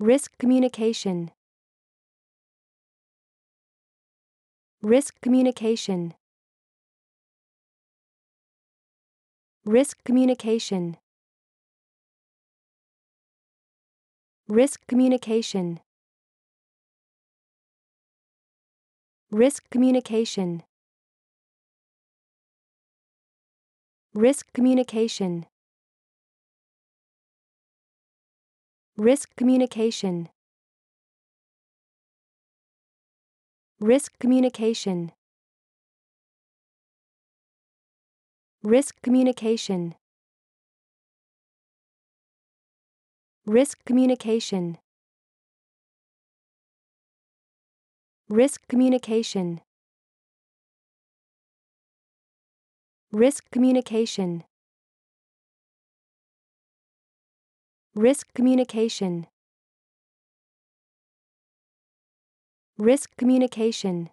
Risk communication. Risk communication. Risk communication. Risk communication. Risk communication. Risk communication. Risk communication. Risk communication. Risk communication. Risk communication. Risk communication. Risk communication. Risk communication. Risk communication.